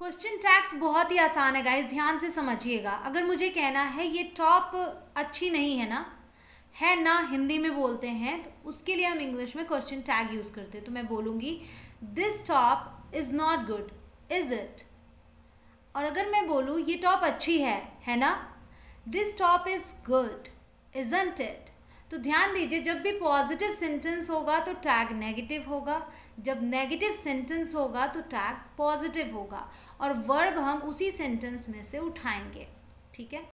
question tax बहुत ही आसान है गाइस ध्यान से समझिएगा अगर मुझे कहना है ये टॉप अच्छी नहीं है ना है ना हिंदी में बोलते हैं तो उसके लिए हम इंग्लिश में क्वेश्चन टैग यूज़ करते हैं तो मैं बोलूँगी this top is not good is it और अगर मैं बोलूँ ये टॉप अच्छी है है ना this top is good isn't it तो ध्यान दीजिए जब भी पॉजिटिव सेंटेंस होगा तो टैग नेगेटिव होगा जब नेगेटिव सेंटेंस होगा तो टैग पॉजिटिव होगा और वर्ब हम उसी सेंटेंस में से उठाएंगे ठीक है